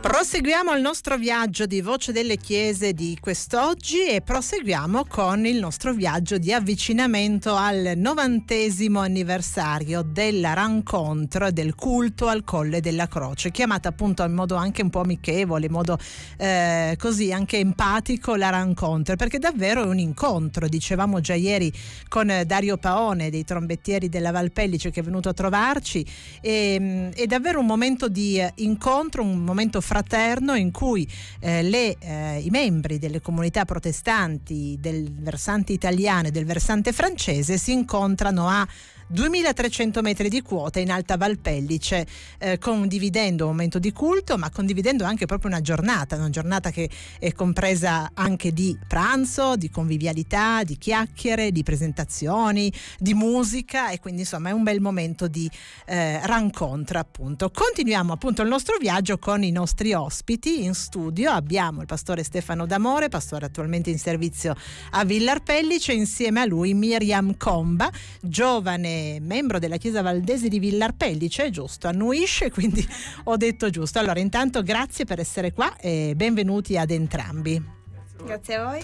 Proseguiamo il nostro viaggio di Voce delle Chiese di quest'oggi e proseguiamo con il nostro viaggio di avvicinamento al novantesimo anniversario della rancontro del culto al Colle della Croce, chiamata appunto in modo anche un po' amichevole, in modo eh, così anche empatico la rancontro, perché davvero è un incontro, dicevamo già ieri con Dario Paone dei trombettieri della Valpellice che è venuto a trovarci, e, ehm, è davvero un momento di eh, incontro, un momento fraterno in cui eh, le, eh, i membri delle comunità protestanti del versante italiano e del versante francese si incontrano a 2300 metri di quota in Alta Valpellice, eh, condividendo un momento di culto, ma condividendo anche proprio una giornata, una giornata che è compresa anche di pranzo, di convivialità, di chiacchiere, di presentazioni, di musica e quindi insomma è un bel momento di eh, rancontra appunto. Continuiamo appunto il nostro viaggio con i nostri ospiti in studio, abbiamo il pastore Stefano D'Amore, pastore attualmente in servizio a Villarpellice, insieme a lui Miriam Comba, giovane membro della Chiesa Valdese di Villarpellice, giusto, annuisce, quindi ho detto giusto. Allora, intanto grazie per essere qua e benvenuti ad entrambi. Grazie a voi.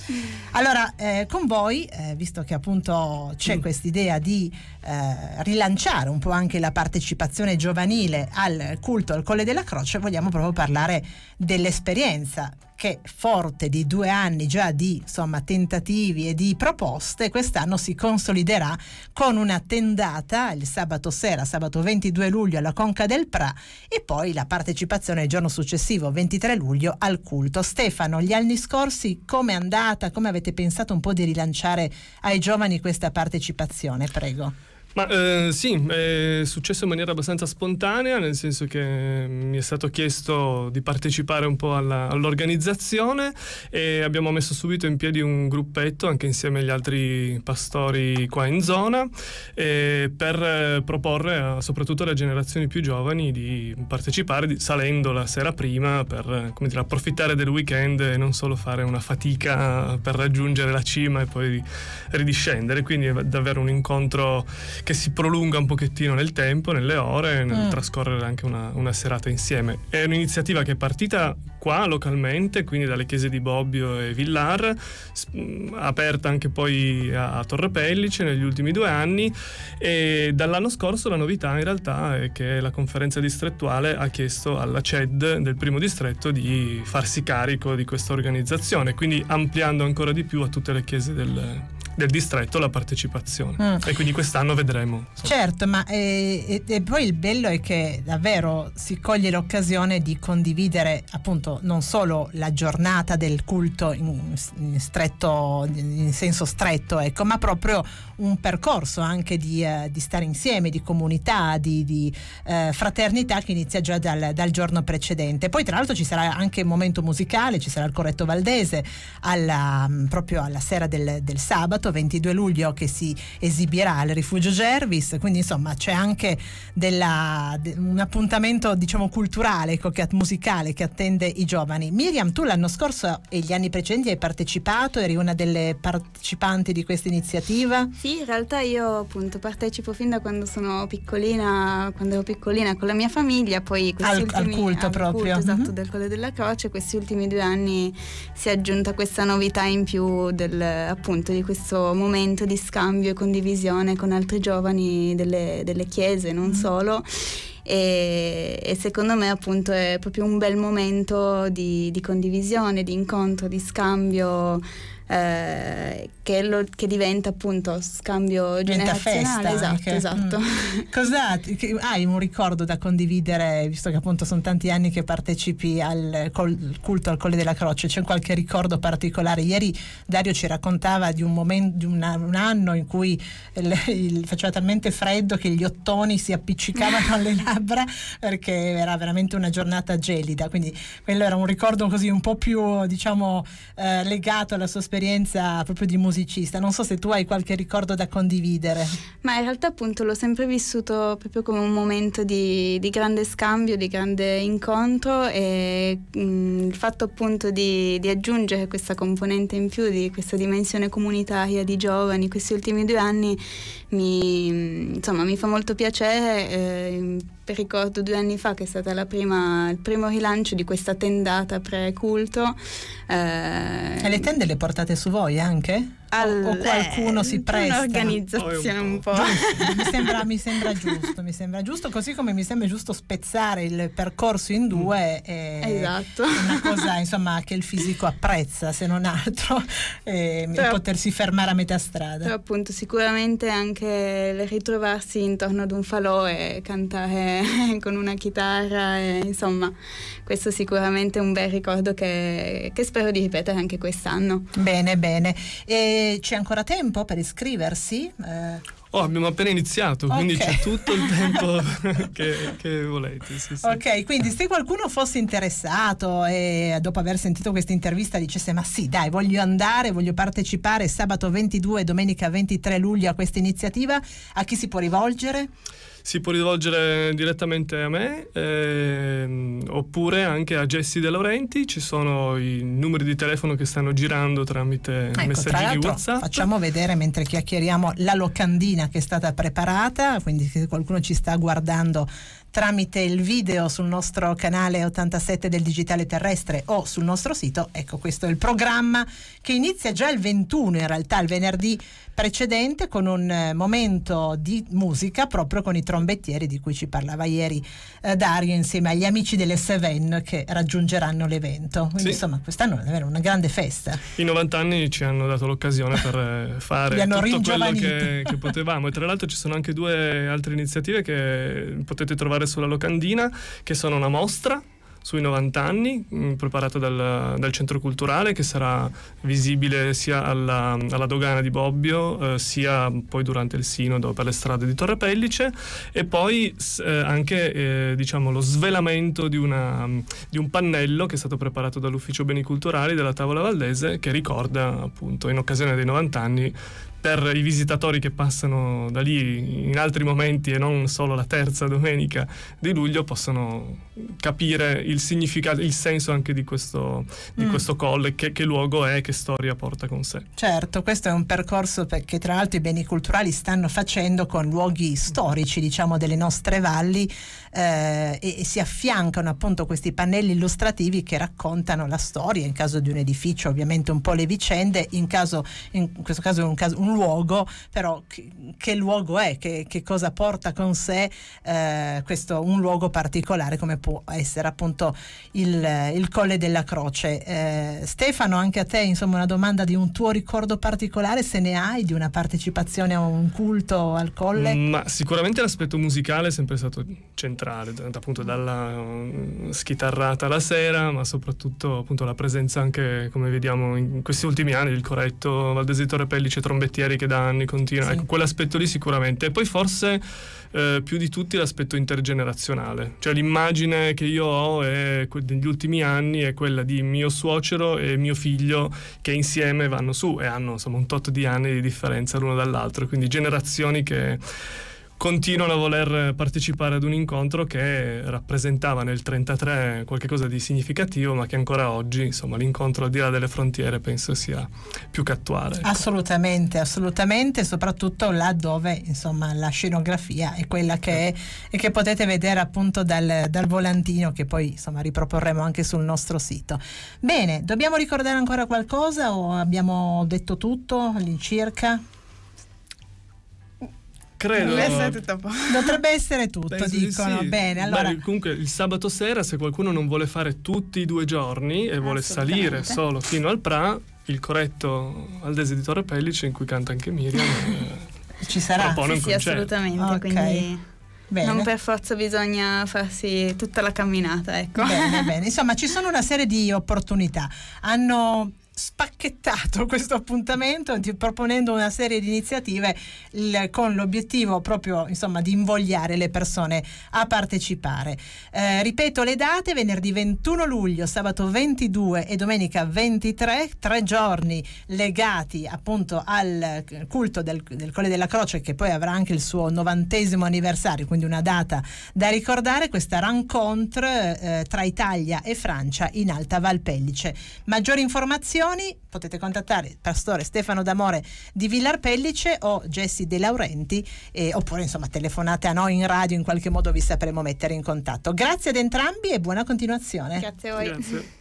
Allora, eh, con voi, eh, visto che appunto c'è mm. quest'idea di eh, rilanciare un po' anche la partecipazione giovanile al culto al Colle della Croce, vogliamo proprio parlare dell'esperienza che forte di due anni già di insomma, tentativi e di proposte, quest'anno si consoliderà con una tendata il sabato sera, sabato 22 luglio alla Conca del Pra e poi la partecipazione il giorno successivo, 23 luglio, al culto. Stefano, gli anni scorsi come è andata? Come avete pensato un po' di rilanciare ai giovani questa partecipazione? Prego. Ma eh, sì, è successo in maniera abbastanza spontanea, nel senso che mi è stato chiesto di partecipare un po' alla, all'organizzazione e abbiamo messo subito in piedi un gruppetto, anche insieme agli altri pastori qua in zona, eh, per eh, proporre a, soprattutto alle generazioni più giovani di partecipare di, salendo la sera prima per eh, dire, approfittare del weekend e non solo fare una fatica per raggiungere la cima e poi ridiscendere. Quindi è davvero un incontro che si prolunga un pochettino nel tempo, nelle ore, nel mm. trascorrere anche una, una, serata insieme. È un'iniziativa che è partita qua localmente, quindi dalle chiese di Bobbio e Villar, sp- mm, aperta anche poi a, a Torre Pellice negli ultimi due anni e dall'anno scorso la novità in realtà è che la conferenza distrettuale ha chiesto alla CED del primo distretto di farsi carico di questa organizzazione, quindi ampliando ancora di più a tutte le chiese del, del distretto la partecipazione. Mm. E quindi quest'anno vedremo. Insomma. Certo, ma eh, e, e poi il bello è che davvero si coglie l'occasione di condividere appunto non solo la giornata del culto in, in, stretto, in senso stretto, ecco, ma proprio un percorso anche di, eh, di stare insieme, di comunità, di, di eh, fraternità che inizia già dal, dal, giorno precedente. Poi tra l'altro ci sarà anche un momento musicale, ci sarà il corretto valdese alla, mm, proprio alla sera del, del sabato 22 luglio che si esibirà al Rifugio Gervis, quindi insomma c'è anche della, un appuntamento diciamo culturale, ecco, che, musicale che attende i giovani. Miriam, tu l'anno scorso e gli anni precedenti hai partecipato, eri una delle partecipanti di questa iniziativa? Sì, in realtà io appunto partecipo fin da quando sono piccolina, quando ero piccolina con la mia famiglia, poi al, ultimi, al culto al proprio. Culto, esatto, mm-hmm. del Colle della Croce, questi ultimi due anni si è aggiunta questa novità in più del, appunto di questo questo momento di scambio e condivisione con altri giovani delle, delle chiese, non mm. solo. E, e, secondo me appunto è proprio un bel momento di, di condivisione, di incontro, di scambio eh, che, lo, che, diventa appunto scambio diventa generazionale. Festa esatto, anche. Mm. esatto. Mm. Cos'ha, hai un ricordo da condividere, visto che appunto sono tanti anni che partecipi al col, culto al Colle della Croce, c'è qualche ricordo particolare? Ieri Dario ci raccontava di un, momento, di una, un anno in cui il, il, faceva talmente freddo che gli ottoni si appiccicavano alle labbra perché era veramente una giornata gelida, quindi quello era un ricordo così un po' più diciamo eh, legato alla sospensione esperienza proprio di musicista, non so se tu hai qualche ricordo da condividere. Ma in realtà appunto l'ho sempre vissuto proprio come un momento di, di grande scambio, di grande incontro e mh, mm, il fatto appunto di, di, aggiungere questa componente in più, di questa dimensione comunitaria di giovani questi ultimi due anni mi, mm, insomma, mi fa molto piacere. Eh, ricordo due anni fa che è stato il primo rilancio di questa tendata pre-culto. Eh, e le tende le portate su voi anche? o qualcuno si eh, presta un'organizzazione un po', mi sembra, mi, sembra, giusto mi sembra giusto così come mi sembra giusto spezzare il percorso in due mm. è esatto. una cosa insomma che il fisico apprezza se non altro e però, potersi fermare a metà strada però appunto sicuramente anche il ritrovarsi intorno ad un falò e cantare con una chitarra e, insomma questo sicuramente è un bel ricordo che, che spero di ripetere anche quest'anno bene bene e c'è ancora tempo per iscriversi? Eh. Oh, abbiamo appena iniziato, okay. quindi c'è tutto il tempo che, che, volete. Sì, sì. Ok, quindi se qualcuno fosse interessato e dopo aver sentito questa intervista dicesse ma sì dai voglio andare, voglio partecipare sabato 22 e domenica 23 luglio a questa iniziativa, a chi si può rivolgere? si può rivolgere direttamente a me ehm, oppure anche a Jessi De Laurenti, ci sono i numeri di telefono che stanno girando tramite ecco, messaggi di WhatsApp. Facciamo vedere mentre chiacchieriamo la locandina che è stata preparata, quindi se qualcuno ci sta guardando tramite il video sul nostro canale 87 del Digitale Terrestre o sul nostro sito. Ecco, questo è il programma che inizia già il 21, in realtà il venerdì precedente, con un eh, momento di musica proprio con i trombettieri di cui ci parlava ieri eh, Dario insieme agli amici delle Seven che raggiungeranno l'evento. Quindi sì. insomma quest'anno è davvero una grande festa. I 90 anni ci hanno dato l'occasione per eh, fare tutto quello che, che potevamo e tra l'altro ci sono anche due altre iniziative che potete trovare trovare sulla locandina, che sono una mostra sui 90 anni, mm, preparata dal, dal, centro culturale che sarà visibile sia alla, alla dogana di Bobbio, eh, sia poi durante il sinodo per le strade di Torre Pellice e poi eh, anche eh, diciamo, lo svelamento di, una, mm, di, un pannello che è stato preparato dall'ufficio beni culturali della Tavola Valdese che ricorda appunto in occasione dei 90 anni per i visitatori che passano da lì in altri momenti e non solo la terza domenica di luglio possono capire il significato, il senso anche di questo, di mm. questo colle, che, che, luogo è, che storia porta con sé. Certo, questo è un percorso che tra l'altro i beni culturali stanno facendo con luoghi storici, diciamo, delle nostre valli eh, e, e si affiancano appunto questi pannelli illustrativi che raccontano la storia, in caso di un edificio ovviamente un po' le vicende, in, caso, in questo caso un, caso, un luogo, però che, che luogo è, che, che, cosa porta con sé eh, questo, un luogo particolare come può essere appunto il, eh, il Colle della Croce. Eh, Stefano, anche a te insomma una domanda di un tuo ricordo particolare, se ne hai, di una partecipazione a un culto al Colle? Mm, ma sicuramente l'aspetto musicale è sempre stato centrale, appunto dalla mm, schitarrata la sera, ma soprattutto appunto la presenza anche, come vediamo in questi ultimi anni, del coretto Valdesi Torre Pellice trombettiere volentieri che da anni continua. Sì. Ecco, quell'aspetto lì sicuramente. E poi forse eh, più di tutti l'aspetto intergenerazionale. Cioè l'immagine che io ho è, degli ultimi anni è quella di mio suocero e mio figlio che insieme vanno su e hanno insomma un tot di anni di differenza l'uno dall'altro. Quindi generazioni che continuano a voler partecipare ad un incontro che rappresentava nel 1933 qualcosa di significativo, ma che ancora oggi, insomma, l'incontro al di là delle frontiere penso sia più che attuale. Ecco. Assolutamente, assolutamente, soprattutto là dove insomma, la scenografia è quella che è e che potete vedere appunto dal, dal volantino che poi insomma, riproporremo anche sul nostro sito. Bene, dobbiamo ricordare ancora qualcosa o abbiamo detto tutto all'incirca? Credo. Deve essere Dovrebbe essere tutto, Penso dicono. Sì. Bene, allora. Beh, comunque il sabato sera, se qualcuno non vuole fare tutti i due giorni e vuole salire solo fino al PRA, il corretto Aldese di Torre Pellice, in cui canta anche Miriam. Eh, ci sarà? Sì, sì, assolutamente. Okay. Quindi. Bene. Non per forza bisogna farsi tutta la camminata, ecco. Bene, bene. Insomma, ci sono una serie di opportunità. Hanno spacchettato questo appuntamento proponendo una serie di iniziative con l'obiettivo proprio insomma, di invogliare le persone a partecipare. Eh, ripeto le date, venerdì 21 luglio, sabato 22 e domenica 23, tre giorni legati appunto al culto del, del Colle della Croce che poi avrà anche il suo novantesimo anniversario, quindi una data da ricordare, questa rencontre eh, tra Italia e Francia in Alta Valpellice. Maggiori informazioni informazioni potete contattare Pastore Stefano D'Amore di Villar Pellice o Jessi De Laurenti, eh, oppure insomma telefonate a noi in radio, in qualche modo vi sapremo mettere in contatto. Grazie ad entrambi e buona continuazione. Grazie a voi. Grazie.